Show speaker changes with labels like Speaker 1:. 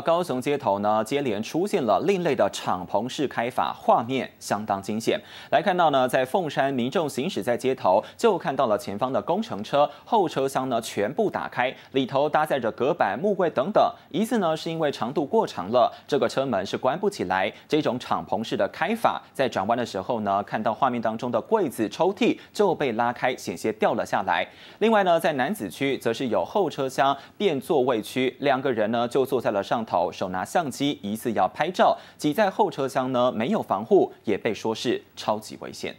Speaker 1: 高雄街头呢，接连出现了另类的敞篷式开法，画面相当惊险。来看到呢，在凤山民众行驶在街头，就看到了前方的工程车，后车厢呢全部打开，里头搭载着隔板、木柜等等。疑似呢是因为长度过长了，这个车门是关不起来。这种敞篷式的开法，在转弯的时候呢，看到画面当中的柜子、抽屉就被拉开，险些掉了下来。另外呢，在男子区则是有后车厢变座位区，两个人呢就坐在了上。头手拿相机，疑似要拍照，挤在后车厢呢，没有防护，也被说是超级危险。